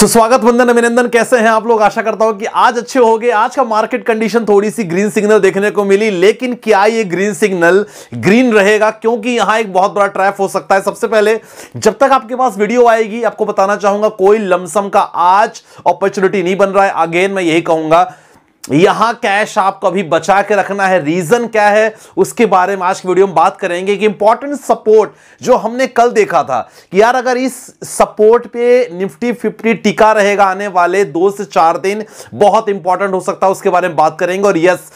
सुस्वागत वंदन अभिनंदन कैसे हैं आप लोग आशा करता हूं कि आज अच्छे हो गए आज का मार्केट कंडीशन थोड़ी सी ग्रीन सिग्नल देखने को मिली लेकिन क्या ये ग्रीन सिग्नल ग्रीन रहेगा क्योंकि यहां एक बहुत बड़ा ट्रैप हो सकता है सबसे पहले जब तक आपके पास वीडियो आएगी आपको बताना चाहूंगा कोई लमसम का आज अपॉर्चुनिटी नहीं बन रहा है अगेन मैं यही कहूंगा यहां कैश आपको अभी बचा के रखना है रीजन क्या है उसके बारे में आज की वीडियो में बात करेंगे कि इंपॉर्टेंट सपोर्ट जो हमने कल देखा था कि यार अगर इस सपोर्ट पे निफ्टी फिफ्टी टिका रहेगा आने वाले दो से चार दिन बहुत इंपॉर्टेंट हो सकता है उसके बारे में बात करेंगे और यस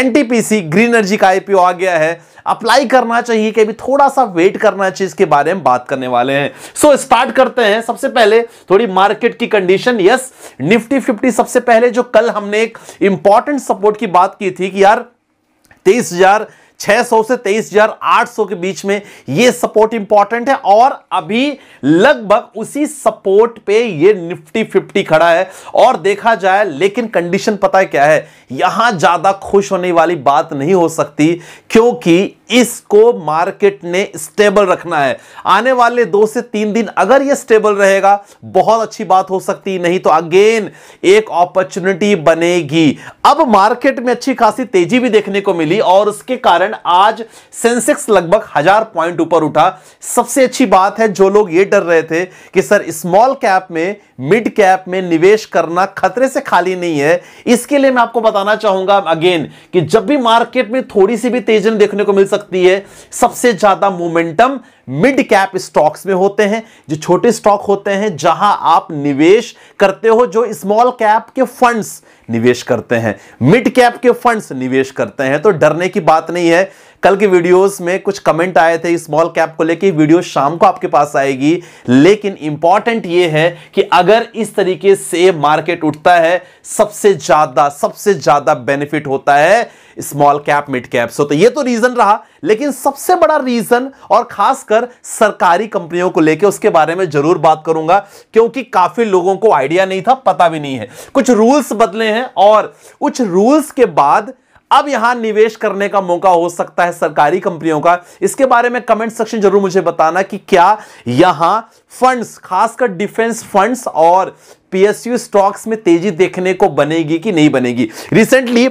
एनटीपीसी ग्रीन एनर्जी का आईपीओ आ गया है अप्लाई करना चाहिए कि अभी थोड़ा सा वेट करना चाहिए इसके बारे में बात करने वाले हैं सो so, स्टार्ट करते हैं सबसे पहले थोड़ी मार्केट की condition yes yes, Nifty fifty सबसे पहले जो कल हमने एक इंपॉर्टेंट सपोर्ट की बात की थी कि यार तेईस 600 से 23,800 के बीच में ये सपोर्ट इंपॉर्टेंट है और अभी लगभग उसी सपोर्ट पे ये निफ्टी 50 खड़ा है और देखा जाए लेकिन कंडीशन पता है क्या है यहां ज्यादा खुश होने वाली बात नहीं हो सकती क्योंकि इसको मार्केट ने स्टेबल रखना है आने वाले दो से तीन दिन अगर ये स्टेबल रहेगा बहुत अच्छी बात हो सकती नहीं तो अगेन एक अपॉर्चुनिटी बनेगी अब मार्केट में अच्छी खासी तेजी भी देखने को मिली और उसके कारण आज सेंसेक्स लगभग हजार पॉइंट ऊपर उठा सबसे अच्छी बात है जो लोग ये डर रहे थे कि सर स्मॉल कैप में मिड कैप में निवेश करना खतरे से खाली नहीं है इसके लिए मैं आपको बताना चाहूंगा अगेन कि जब भी मार्केट में थोड़ी सी भी तेजी देखने को मिल सकती सकती है सबसे ज्यादा मोमेंटम मिड कैप स्टॉक्स में होते हैं जो छोटे स्टॉक होते हैं जहां आप निवेश करते हो जो स्मॉल कैप के फंड्स निवेश करते हैं मिड कैप के फंड्स निवेश करते हैं तो डरने की बात नहीं है कल की वीडियोस में कुछ कमेंट आए थे स्मॉल कैप को लेके वीडियो शाम को आपके पास आएगी लेकिन इंपॉर्टेंट ये है कि अगर इस तरीके से मार्केट उठता है सबसे ज्यादा सबसे ज्यादा बेनिफिट होता है small cap mid cap so तो ये तो रीजन रहा लेकिन सबसे बड़ा रीजन और खासकर सरकारी कंपनियों को लेकर उसके बारे में जरूर बात करूंगा क्योंकि काफी लोगों को आइडिया नहीं था पता भी नहीं है कुछ रूल्स बदले हैं और कुछ रूल्स के बाद अब यहां निवेश करने का मौका हो सकता है सरकारी कंपनियों का इसके बारे में कमेंट सेक्शन जरूर मुझे बताना कि क्या यहां फंड्स खासकर डिफेंस फंड्स और पीएसयू स्टॉक्स में तेजी देखने को बनेगी कि नहीं बनेगी रिसेंटली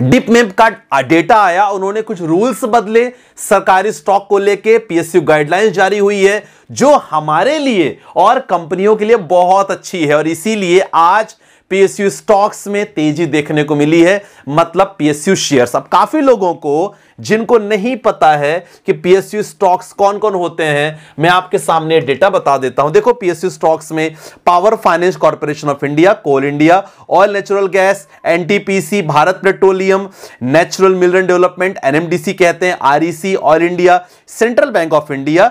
डिपमेप का डेटा आया उन्होंने कुछ रूल्स बदले सरकारी स्टॉक को लेके पीएसयू गाइडलाइंस जारी हुई है जो हमारे लिए और कंपनियों के लिए बहुत अच्छी है और इसीलिए आज पीएसयू स्टॉक्स में तेजी देखने को मिली है मतलब पीएसयू शेयर्स अब काफी लोगों को जिनको नहीं पता है कि पीएसयू स्टॉक्स कौन कौन होते हैं मैं आपके सामने डेटा बता देता हूं देखो पीएसयू स्टॉक्स में Power Finance Corporation of India Coal India Oil Natural Gas NTPC Bharat Petroleum Natural Mineral Development NMDC कहते हैं REC Oil India Central Bank of India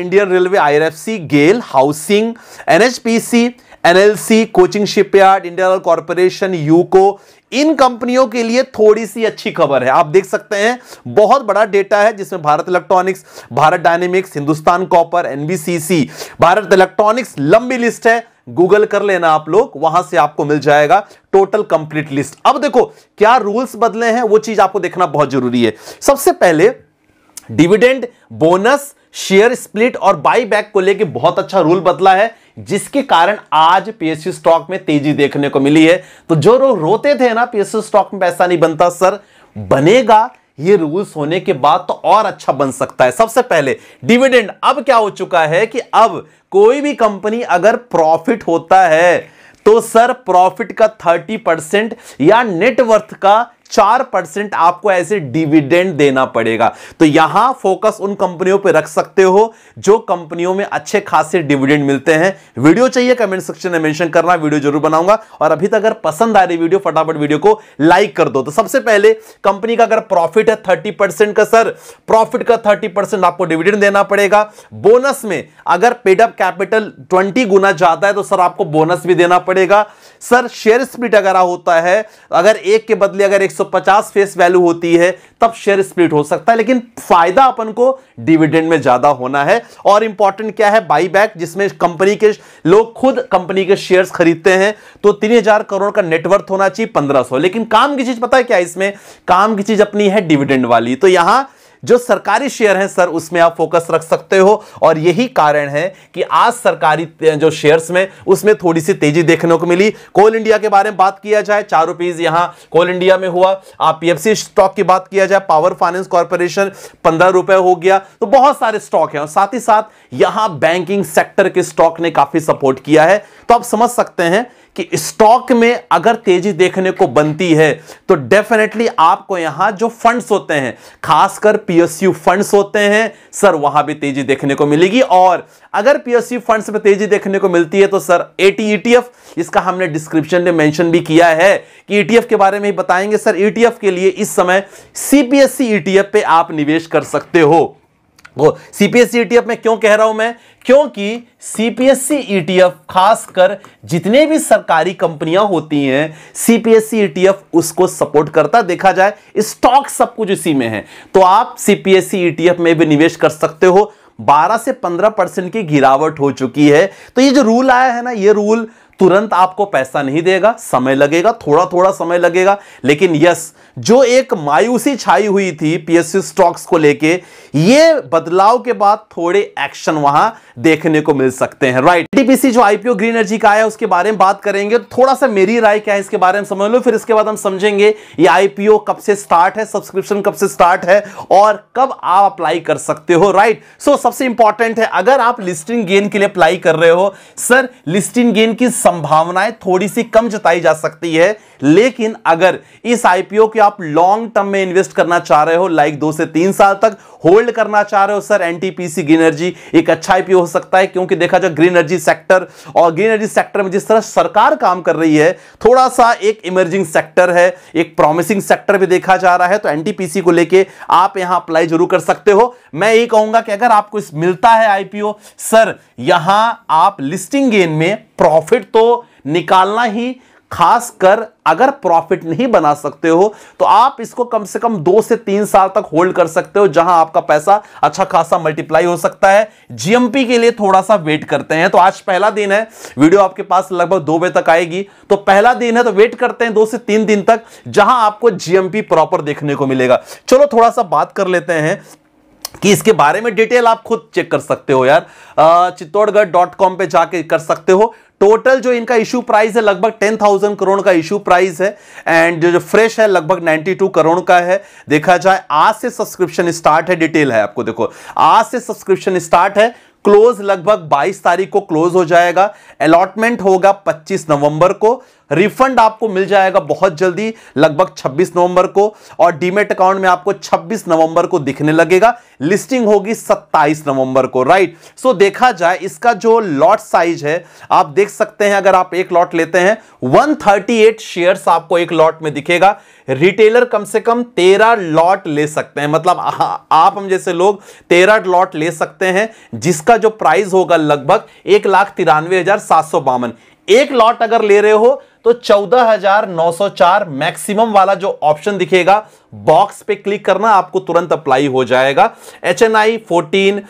Indian Railway I GAIL Housing NHPC NLC Cochin Shipyard Indian Corporation UCO इन कंपनियों के लिए थोड़ी सी अच्छी खबर है आप देख सकते हैं बहुत बड़ा डेटा है जिसमें Bharat Electronics Bharat Dynamics Hindustan Copper NBCC Bharat Electronics लंबी लिस्ट है गूगल कर लेना आप लोग वहां से आपको मिल जाएगा टोटल कंप्लीट लिस्ट अब देखो क्या रूल्स बदले हैं वो चीज आपको देखना बहुत जरूरी है सबसे पहले डिविडेंड बोनस शेयर स्प्लिट और बाईबैक को लेकर बहुत अच्छा रूल बदला है जिसके कारण आज पीएसयू स्टॉक में तेजी देखने को मिली है तो जो लोग रोते थे ना पीएसयू स्टॉक में पैसा नहीं बनता सर बनेगा ये रूल्स होने के बाद तो और अच्छा बन सकता है सबसे पहले डिविडेंड अब क्या हो चुका है कि अब कोई भी कंपनी अगर प्रॉफिट होता है तो सर प्रॉफिट का 30 परसेंट या नेटवर्थ का चार परसेंट आपको ऐसे डिविडेंड देना पड़ेगा तो यहां फोकस उन कंपनियों पर रख सकते हो जो कंपनियों में अच्छे खासे डिविडेंड मिलते हैं वीडियो चाहिए कमेंट सेक्शन में मेंशन करना वीडियो जरूर बनाऊंगा और अभी तक अगर पसंद आ रही वीडियो फटाफट वीडियो को लाइक कर दो तो सबसे पहले कंपनी का अगर प्रॉफिट है थर्टी परसेंट का सर प्रॉफिट का थर्टी परसेंट आपको डिविडेंड देना पड़ेगा बोनस में अगर पेडअप कैपिटल ट्वेंटी गुना ज्यादा है तो सर आपको बोनस भी देना पड़ेगा सर शेयर स्प्लिट अगर होता है अगर एक के बदले अगर एक 150 फेस वैल्यू होती है तब शेयर स्प्लिट हो सकता है लेकिन फायदा अपन को डिविडेंड में ज्यादा होना है और इंपॉर्टेंट क्या है बाईबैक जिसमें कंपनी के लोग खुद कंपनी के शेयर्स खरीदते हैं तो तीन हजार करोड़ का नेटवर्थ होना चाहिए पंद्रह सौ लेकिन काम की चीज पता है क्या इसमें काम की चीज अपनी है डिविडेंड वाली तो यहां जो सरकारी शेयर हैं सर उसमें आप फोकस रख सकते हो और यही कारण है कि आज सरकारी जो शेयर्स में उसमें थोड़ी सी तेजी देखने को मिली कोल इंडिया के बारे में बात किया जाए चार रुपीज यहां कोल इंडिया में हुआ आप पीएफसी स्टॉक की बात किया जाए पावर फाइनेंस कॉर्पोरेशन पंद्रह रुपए हो गया तो बहुत सारे स्टॉक है और साथ ही साथ यहां बैंकिंग सेक्टर के स्टॉक ने काफी सपोर्ट किया है तो आप समझ सकते हैं कि स्टॉक में अगर तेजी देखने को बनती है तो डेफिनेटली आपको यहां जो फंड्स होते हैं खासकर पीएसयू फंड्स होते हैं सर वहां भी तेजी देखने को मिलेगी और अगर पीएसयू फंड्स में तेजी देखने को मिलती है तो सर एटी ईटीएफ इसका हमने डिस्क्रिप्शन में मेंशन भी किया है कि ईटीएफ e के बारे में बताएंगे सर ईटीएफ e के लिए इस समय सीपीएससी ईटीएफ e पे आप निवेश कर सकते हो सीपीएससी ईटीएफ e में क्यों कह रहा हूं मैं क्योंकि सीपीएससी ईटीएफ e खासकर जितने भी सरकारी कंपनियां होती हैं सीपीएससी ईटीएफ e उसको सपोर्ट करता देखा जाए स्टॉक सब कुछ इसी में है तो आप सीपीएससी ईटीएफ में भी निवेश कर सकते हो 12 से 15 परसेंट की गिरावट हो चुकी है तो ये जो रूल आया है ना ये रूल तुरंत आपको पैसा नहीं देगा समय लगेगा थोड़ा थोड़ा समय लगेगा लेकिन यस जो एक मायूसी छाई हुई थी पीएससी स्टॉक्स को लेके ये बदलाव के बाद थोड़े एक्शन वहां देखने को मिल सकते हैं राइट टीपीसी जो आईपीओ ग्रीन एनर्जी का आया उसके बारे में बात करेंगे तो थोड़ा सा मेरी राय क्या है इसके बारे में समझ लो फिर इसके बाद हम समझेंगे ये आईपीओ कब से स्टार्ट है सब्सक्रिप्शन कब से स्टार्ट है और कब आप अप्लाई कर सकते हो राइट सो so, सबसे इंपॉर्टेंट है अगर आप लिस्टिंग गेन के लिए अप्लाई कर रहे हो सर लिस्टिंग गेन की संभावनाएं थोड़ी सी कम जताई जा सकती है लेकिन अगर इस आईपीओ के आप लॉन्ग टर्म में इन्वेस्ट करना चाह रहे हो लाइक दो से तीन साल तक होल्ड करना चाह रहे हो सर एनटीपीसी ग्रीन एनर्जी एक अच्छा आईपीओ हो सकता है क्योंकि देखा जाए ग्रीन एनर्जी सेक्टर और ग्रीन एनर्जी सेक्टर में जिस तरह सरकार काम कर रही है थोड़ा सा एक इमर्जिंग सेक्टर है एक प्रॉमिसिंग सेक्टर भी देखा जा रहा है तो एनटीपीसी को लेकर आप यहां अप्लाई जरूर कर सकते हो मैं यही कहूंगा कि अगर आपको इस मिलता है आईपीओ सर यहां आप लिस्टिंग गेन में प्रॉफिट तो निकालना ही खासकर अगर प्रॉफिट नहीं बना सकते हो तो आप इसको कम से कम दो से तीन साल तक होल्ड कर सकते हो जहां आपका पैसा अच्छा खासा मल्टीप्लाई हो सकता है जीएमपी के लिए थोड़ा सा वेट करते हैं तो आज पहला दिन है वीडियो आपके पास लगभग दो बजे तक आएगी तो पहला दिन है तो वेट करते हैं दो से तीन दिन तक जहां आपको जीएमपी प्रॉपर देखने को मिलेगा चलो थोड़ा सा बात कर लेते हैं कि इसके बारे में डिटेल आप खुद चेक कर सकते हो यार चित्तौड़गढ़ डॉट कॉम पर जाके कर सकते हो टोटल जो इनका इशू प्राइस है लगभग टेन थाउजेंड करोड़ का इशू प्राइस है एंड जो, जो फ्रेश है लगभग नाइनटी टू करोड़ का है देखा जाए आज से सब्सक्रिप्शन स्टार्ट है डिटेल है आपको देखो आज से सब्सक्रिप्शन स्टार्ट है क्लोज लगभग 22 तारीख को क्लोज हो जाएगा अलॉटमेंट होगा 25 नवंबर को रिफंड आपको मिल जाएगा बहुत जल्दी लगभग 26 नवंबर को और डीमेट अकाउंट में आपको 26 नवंबर को दिखने लगेगा लिस्टिंग होगी 27 नवंबर को राइट सो देखा जाए इसका जो लॉट साइज है आप देख सकते हैं अगर आप एक लॉट लेते हैं 138 शेयर्स आपको एक लॉट में दिखेगा रिटेलर कम से कम तेरह लॉट ले सकते हैं मतलब हाँ, आप हम जैसे लोग तेरह लॉट ले सकते हैं जिसका जो प्राइस होगा लगभग एक लाख तिरानवे हजार सात सौ बावन एक लॉट अगर ले रहे हो तो 14,904 मैक्सिमम वाला जो ऑप्शन दिखेगा बॉक्स पे क्लिक करना आपको तुरंत अप्लाई हो जाएगा H N I fourteen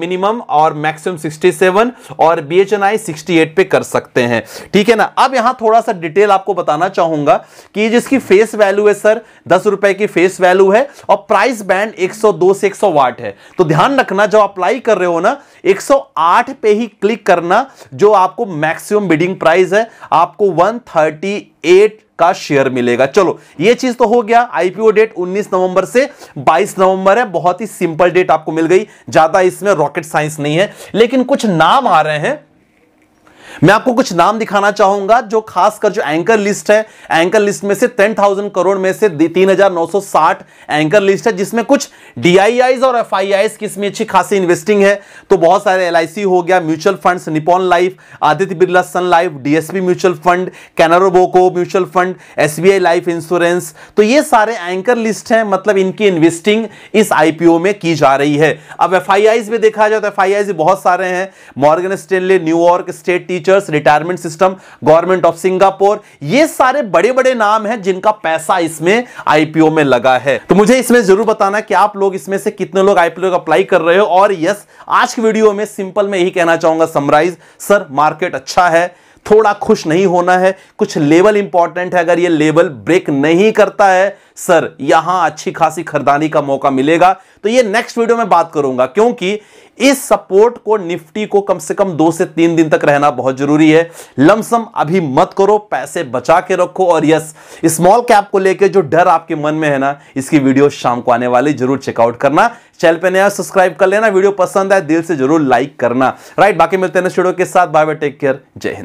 minimum और मैक्सिमम 67 और B H N I sixty पे कर सकते हैं ठीक है ना अब यहां थोड़ा सा डिटेल आपको बताना चाहूंगा कि जिसकी फेस वैल्यू है सर दस रुपए की फेस वैल्यू है और प्राइस बैंड 102 से 100 वाट है तो ध्यान रखना जब अप्लाई कर रहे हो ना 108 पे ही क्लिक करना जो आपको मैक्सिमम बिडिंग प्राइस है आपको 138 का शेयर मिलेगा चलो ये चीज तो हो गया आईपीओ डेट 19 नवंबर से 22 नवंबर है बहुत ही सिंपल डेट आपको मिल गई ज्यादा इसमें रॉकेट साइंस नहीं है लेकिन कुछ नाम आ रहे हैं मैं आपको कुछ नाम दिखाना चाहूंगा जो खासकर जो एंकर लिस्ट है एंकर लिस्ट में से 10,000 करोड़ में से 3,960 एंकर लिस्ट है जिसमें कुछ डी और एफआईआईज की इसमें अच्छी खासी इन्वेस्टिंग है तो बहुत सारे एल हो गया mutual fund Nippon Life Aditya Birla Sun Life DSP mutual fund कैनरोबोको mutual fund S life insurance तो ये सारे एंकर लिस्ट हैं मतलब इनकी इन्वेस्टिंग इस आईपीओ में की जा रही है अब एफ में देखा जाए तो एफ बहुत सारे हैं Morgan Stanley New York State teachers retirement system government of Singapore ये सारे बड़े बड़े नाम हैं जिनका पैसा इसमें आईपीओ में लगा है तो मुझे इसमें जरूर बताना कि आप लोग इसमें से कितने लोग आईपीओ अप्लाई कर रहे हो और यस आज की वीडियो में सिंपल में यही कहना चाहूंगा समराइज सर मार्केट अच्छा है थोड़ा खुश नहीं होना है कुछ लेवल इंपॉर्टेंट है अगर ये लेवल ब्रेक नहीं करता है सर यहां अच्छी खासी खरीदारी का मौका मिलेगा तो ये नेक्स्ट वीडियो में बात करूंगा क्योंकि इस सपोर्ट को निफ्टी को कम से कम दो से तीन दिन तक रहना बहुत जरूरी है लमसम अभी मत करो पैसे बचा के रखो और यस स्मॉल कैप को लेकर जो डर आपके मन में है ना इसकी वीडियो शाम को आने वाली जरूर चेकआउट करना चैनल पे नया सब्सक्राइब कर लेना वीडियो पसंद आए दिल से जरूर लाइक करना राइट बाकी मिलते हैं स्टूडियो के साथ बाय बाय टेक केयर जय हिंद